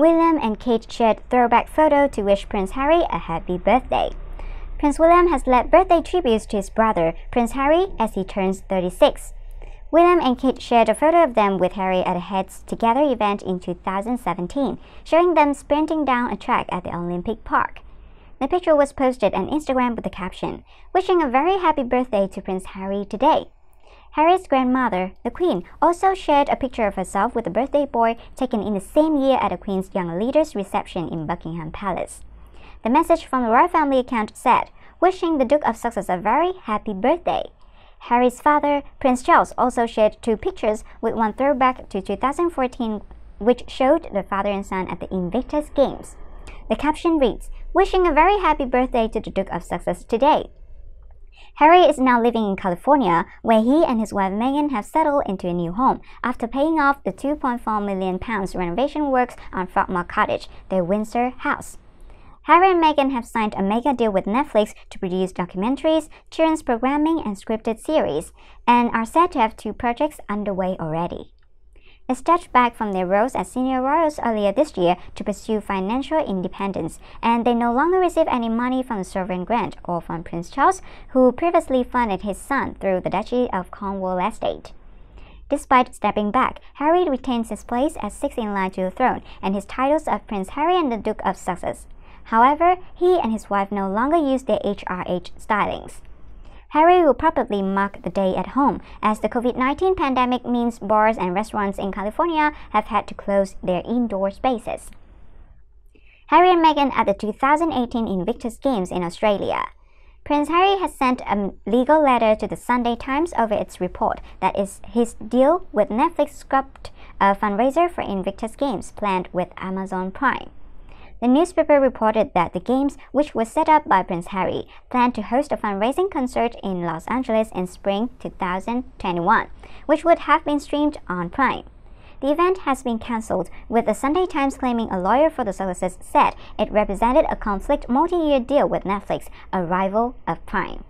William and Kate shared throwback photo to wish Prince Harry a happy birthday. Prince William has led birthday tributes to his brother, Prince Harry, as he turns 36. William and Kate shared a photo of them with Harry at a Heads Together event in 2017, showing them sprinting down a track at the Olympic Park. The picture was posted on Instagram with the caption, Wishing a very happy birthday to Prince Harry today. Harry's grandmother, the Queen, also shared a picture of herself with a birthday boy taken in the same year at the Queen's young leader's reception in Buckingham Palace. The message from the royal family account said, wishing the Duke of Sussex a very happy birthday. Harry's father, Prince Charles, also shared two pictures with one throwback to 2014 which showed the father and son at the Invictus Games. The caption reads, Wishing a very happy birthday to the Duke of Sussex today. Harry is now living in California, where he and his wife Meghan have settled into a new home after paying off the £2.4 million renovation works on Frogmore Cottage, their Windsor house. Harry and Meghan have signed a mega deal with Netflix to produce documentaries, children's programming, and scripted series, and are said to have two projects underway already stepped back from their roles as senior royals earlier this year to pursue financial independence, and they no longer receive any money from the sovereign grant or from Prince Charles, who previously funded his son through the Duchy of Cornwall estate. Despite stepping back, Harry retains his place as sixth in line to the throne and his titles of Prince Harry and the Duke of Sussex. However, he and his wife no longer use their HRH stylings. Harry will probably mark the day at home, as the COVID 19 pandemic means bars and restaurants in California have had to close their indoor spaces. Harry and Meghan at the 2018 Invictus Games in Australia. Prince Harry has sent a legal letter to the Sunday Times over its report that is his deal with Netflix scrapped. a fundraiser for Invictus Games planned with Amazon Prime. The newspaper reported that the Games, which was set up by Prince Harry, planned to host a fundraising concert in Los Angeles in spring 2021, which would have been streamed on Prime. The event has been cancelled, with the Sunday Times claiming a lawyer for the services said it represented a conflict multi-year deal with Netflix, a rival of Prime.